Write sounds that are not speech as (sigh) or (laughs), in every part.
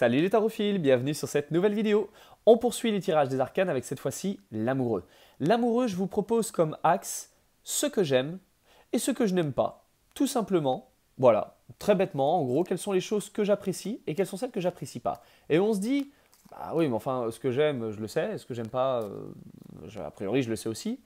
Salut les tarophiles, bienvenue sur cette nouvelle vidéo. On poursuit les tirages des arcanes avec cette fois-ci l'amoureux. L'amoureux, je vous propose comme axe ce que j'aime et ce que je n'aime pas. Tout simplement, voilà, très bêtement, en gros, quelles sont les choses que j'apprécie et quelles sont celles que j'apprécie pas. Et on se dit, bah oui, mais enfin, ce que j'aime, je le sais, ce que j'aime pas, euh, a priori, je le sais aussi.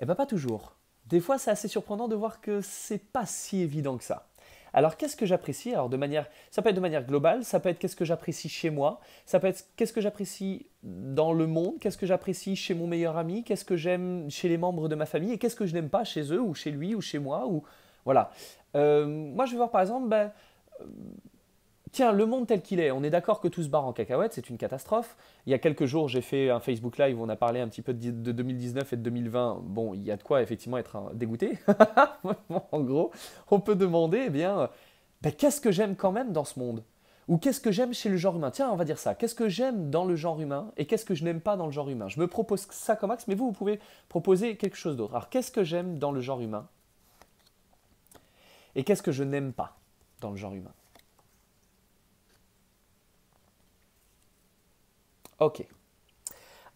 Eh ben, pas toujours. Des fois, c'est assez surprenant de voir que c'est pas si évident que ça. Alors qu'est-ce que j'apprécie Alors de manière, ça peut être de manière globale, ça peut être qu'est-ce que j'apprécie chez moi, ça peut être qu'est-ce que j'apprécie dans le monde, qu'est-ce que j'apprécie chez mon meilleur ami, qu'est-ce que j'aime chez les membres de ma famille et qu'est-ce que je n'aime pas chez eux ou chez lui ou chez moi ou voilà. Euh, moi je vais voir par exemple, ben, tiens, le monde tel qu'il est, on est d'accord que tout se barre en cacahuète, c'est une catastrophe. Il y a quelques jours, j'ai fait un Facebook Live où on a parlé un petit peu de 2019 et de 2020. Bon, il y a de quoi effectivement être dégoûté. (laughs) en gros, on peut demander, eh bien, ben, qu'est-ce que j'aime quand même dans ce monde Ou qu'est-ce que j'aime chez le genre humain Tiens, on va dire ça. Qu'est-ce que j'aime dans le genre humain et qu'est-ce que je n'aime pas dans le genre humain Je me propose ça comme axe, mais vous, vous pouvez proposer quelque chose d'autre. Alors, qu'est-ce que j'aime dans le genre humain Et qu'est-ce que je n'aime pas dans le genre humain Ok.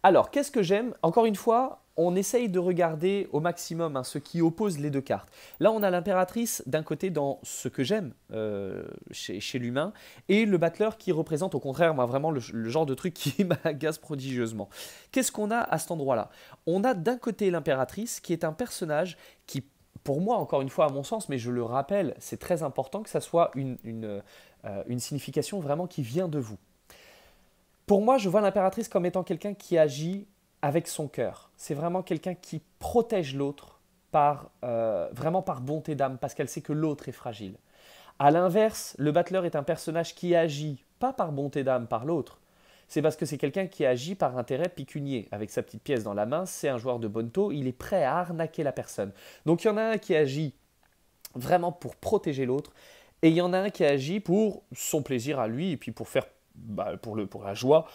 Alors, qu'est-ce que j'aime Encore une fois, on essaye de regarder au maximum hein, ce qui oppose les deux cartes. Là, on a l'impératrice d'un côté dans ce que j'aime euh, chez, l'humain, et le battleur qui représente au contraire moi, vraiment le, genre de truc qui (laughs) m'agace prodigieusement. Qu'est-ce qu'on a à cet endroit-là On a d'un côté l'impératrice qui est un personnage qui, pour moi, encore une fois, à mon sens, mais je le rappelle, c'est très important que ça soit une euh, signification vraiment qui vient de vous. Pour moi, je vois l'impératrice comme étant quelqu'un qui agit avec son cœur. C'est vraiment quelqu'un qui protège l'autre par euh, vraiment par bonté d'âme parce qu'elle sait que l'autre est fragile. À l'inverse, le battleur est un personnage qui agit pas par bonté d'âme par l'autre. C'est parce que c'est quelqu'un qui agit par intérêt pécunier. Avec sa petite pièce dans la main, c'est un joueur de bonne taux, il est prêt à arnaquer la personne. Donc il y en a un qui agit vraiment pour protéger l'autre, et il y en a un qui agit pour son plaisir à lui, et puis pour faire bah, pour, le, pour la joie,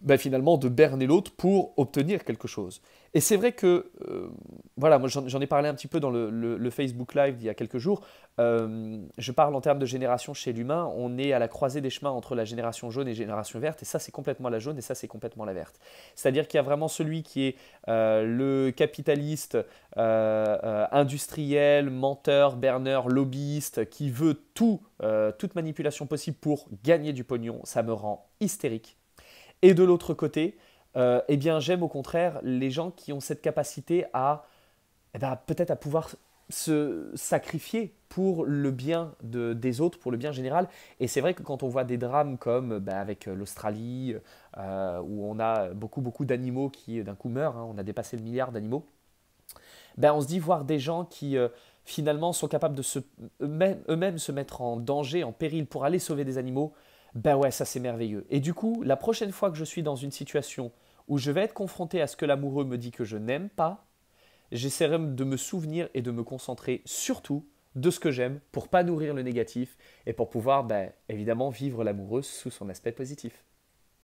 ben, finalement de berner l'autre pour obtenir quelque chose. Et c'est vrai que, euh, voilà, moi j'en ai parlé un petit peu dans le, Facebook Live d'il y a quelques jours, euh, je parle en termes de génération chez l'humain, on est à la croisée des chemins entre la génération jaune et la génération verte, et ça c'est complètement la jaune et ça c'est complètement la verte. C'est-à-dire qu'il y a vraiment celui qui est euh, le capitaliste, industriel, menteur, berneur, lobbyiste, qui veut tout, toute manipulation possible pour gagner du pognon, ça me rend hystérique et de l'autre côté, euh, eh bien, j'aime au contraire les gens qui ont cette capacité à eh ben, peut-être à pouvoir se sacrifier pour le bien de, des autres, pour le bien général. Et c'est vrai que quand on voit des drames comme ben, avec euh, l'Australie, euh, où on a beaucoup, beaucoup d'animaux qui d'un coup meurent, hein, on a dépassé le milliard d'animaux, bah, on se dit voir des gens qui finalement sont capables de eux-mêmes se mettre en danger, en péril pour aller sauver des animaux, ben ouais, ça c'est merveilleux. Et du coup, la prochaine fois que je suis dans une situation où je vais être confronté à ce que l'amoureux me dit que je n'aime pas, j'essaierai de me souvenir et de me concentrer surtout de ce que j'aime pour pas nourrir le négatif et pour pouvoir ben, évidemment vivre l'amoureux sous son aspect positif.